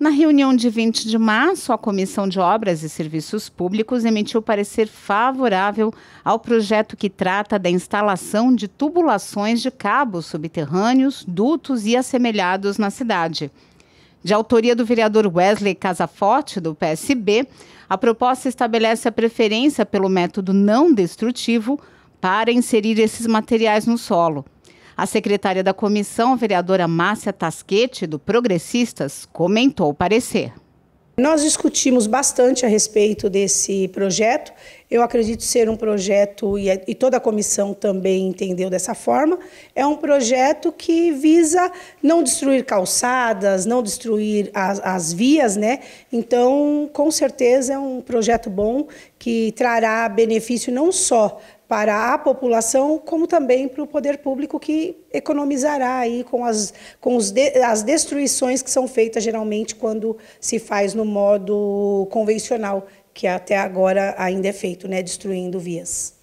Na reunião de 20 de março, a Comissão de Obras e Serviços Públicos emitiu parecer favorável ao projeto que trata da instalação de tubulações de cabos subterrâneos, dutos e assemelhados na cidade. De autoria do vereador Wesley Casaforte, do PSB, a proposta estabelece a preferência pelo método não destrutivo para inserir esses materiais no solo. A secretária da comissão, vereadora Márcia Tasquete, do Progressistas, comentou o parecer. Nós discutimos bastante a respeito desse projeto. Eu acredito ser um projeto, é, e toda a comissão também entendeu dessa forma, é um projeto que visa não destruir calçadas, não destruir as, as vias, né? Então, com certeza é um projeto bom que trará benefício não só para a população, como também para o poder público, que economizará aí com, as, com os de, as destruições que são feitas geralmente quando se faz no modo convencional, que até agora ainda é feito, né, destruindo vias.